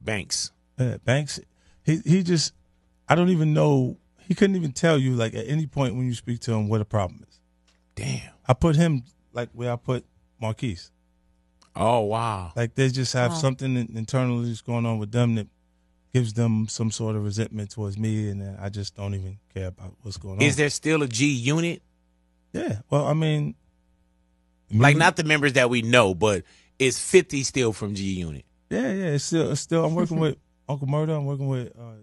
Banks. Banks. He he just I don't even know. He couldn't even tell you like at any point when you speak to him what a problem is. Damn. I put him like where I put Marquise. Oh wow! Like they just have wow. something internally that's going on with them that gives them some sort of resentment towards me, and I just don't even care about what's going on. Is there still a G unit? Yeah. Well, I mean, like not the members that we know, but is Fifty still from G Unit? Yeah, yeah. It's still, it's still. I'm working with Uncle Murder. I'm working with uh,